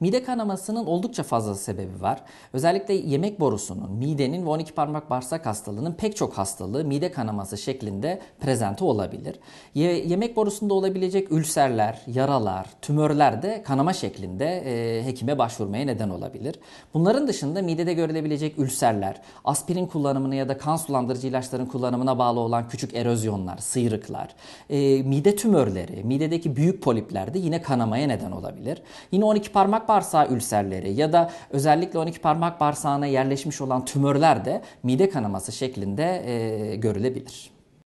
Mide kanamasının oldukça fazla sebebi var. Özellikle yemek borusunun, midenin ve 12 parmak bağırsak hastalığının pek çok hastalığı mide kanaması şeklinde prezente olabilir. Ye- yemek borusunda olabilecek ülserler, yaralar, tümörler de kanama şeklinde e, hekime başvurmaya neden olabilir. Bunların dışında midede görülebilecek ülserler, aspirin kullanımını ya da kan sulandırıcı ilaçların kullanımına bağlı olan küçük erozyonlar, sıyrıklar, e, mide tümörleri, midedeki büyük polipler de yine kanamaya neden olabilir. Yine 12 parmak bağırsağı ülserleri ya da özellikle 12 parmak bağırsağına yerleşmiş olan tümörler de mide kanaması şeklinde e, görülebilir.